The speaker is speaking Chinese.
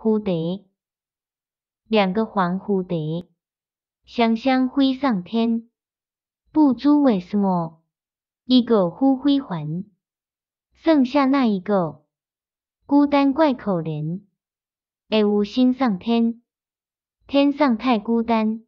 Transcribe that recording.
蝴蝶，两个黄蝴蝶，双双飞上天。不知为什么，一个忽飞还，剩下那一个，孤单怪可怜。哎，无心上天，天上太孤单。